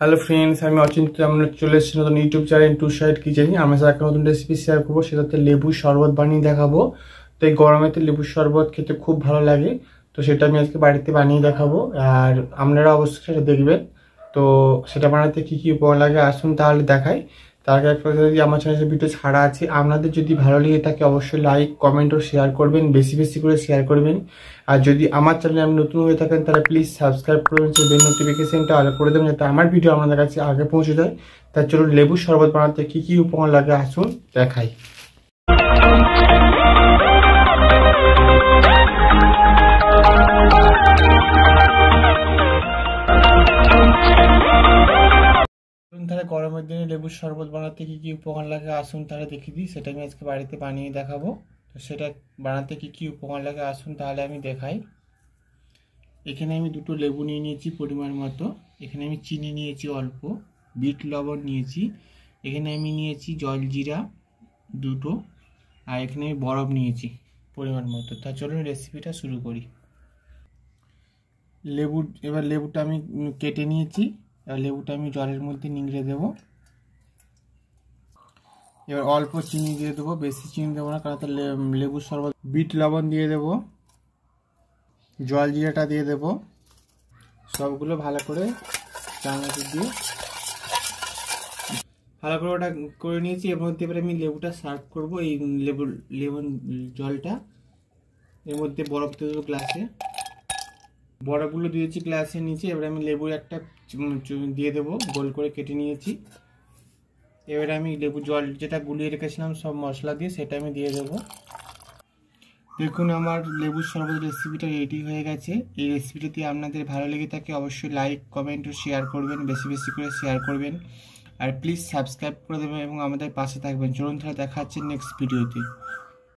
hello friends আমি অচিন্ত আমরা চলে এসেছি নতুন YouTube channel two side kitchen আমি একটা নতুন রেসিপি শেয়ার করবো সেটাতে লেবু শরবত বানিয়ে দেখাবো তো এই গরমেতে লেবু শরবত খেতে খুব ভালো লাগে তো সেটা আমি আজকে বাড়িতে বানিয়ে দেখাবো আর আপনারা অবশ্যই সেটা দেখবেন তো সেটা বানাতে কী কী উপকরণ লাগে আসুন তাহলে দেখাই তার আগে আমার চ্যানেলের ভিডিও ছাড়া আছে আপনাদের যদি ভালো লেগে থাকে অবশ্যই লাইক কমেন্ট ও শেয়ার করবেন বেশি বেশি করে শেয়ার করবেন আর যদি আমার চ্যানেলে আপনি নতুন হয়ে থাকেন তাহলে প্লিজ সাবস্ক্রাইব করবেন সেই বেল নোটিফিকেশনটা অল করে দেবেন যাতে আমার ভিডিও আপনাদের কাছে আগে পৌঁছে যায় তার চলুন লেবু শরবত বানাতে কী কী উপকরণ লাগে আসুন দেখাই তাহলে গরমের দিনে লেবুর শরবত বানাতে কী কী উপকরণ লাগে আসুন তাহলে দেখিয়ে দিই সেটা আমি আজকে বাড়িতে বানিয়ে দেখাবো তো সেটা বানাতে কী কী উপকরণ লাগে আসুন তাহলে আমি দেখাই এখানে আমি দুটো লেবু নিয়ে নিয়েছি পরিমাণ মতো এখানে আমি চিনি নিয়েছি অল্প বিট লবণ নিয়েছি এখানে আমি নিয়েছি জলজিরা দুটো আর এখানে আমি বরফ নিয়েছি পরিমাণ মতো তা চলুন রেসিপিটা শুরু করি লেবু এবার লেবুটা আমি কেটে নিয়েছি লেবুটা আমি জলের মধ্যে নিংড়ে দেবো এবার অল্প চিনি দিয়ে দেবো বেশি চিনি দেবো না কারণ তাহলে লেবুর শরবত বিট লবণ দিয়ে দেবো জল জিরাটা দিয়ে দেবো সবগুলো ভালো করে চামচ দিয়ে ভালো করে ওটা করে নিয়েছি এর মধ্যে এবার আমি লেবুটা সার্ভ করব এই লেবু লেবন জলটা এর মধ্যে বরফ দিয়ে দেবো গ্লাসে বড়গুলো দিয়েছি গ্লাসের নিচে এবার আমি লেবুর একটা দিয়ে দেবো গোল করে কেটে নিয়েছি এবার আমি লেবু জল যেটা গুলিয়ে রেখেছিলাম সব মশলা দিয়ে সেটা আমি দিয়ে দেবো দেখুন আমার লেবুর শরবত রেসিপিটা রেডি হয়ে গেছে এই রেসিপিটিতে আপনাদের ভালো লেগে থাকে অবশ্যই লাইক কমেন্ট ও শেয়ার করবেন বেশি বেশি করে শেয়ার করবেন আর প্লিজ সাবস্ক্রাইব করে দেবেন এবং আমাদের পাশে থাকবেন চলুন তাহলে দেখা হচ্ছে নেক্সট ভিডিওতে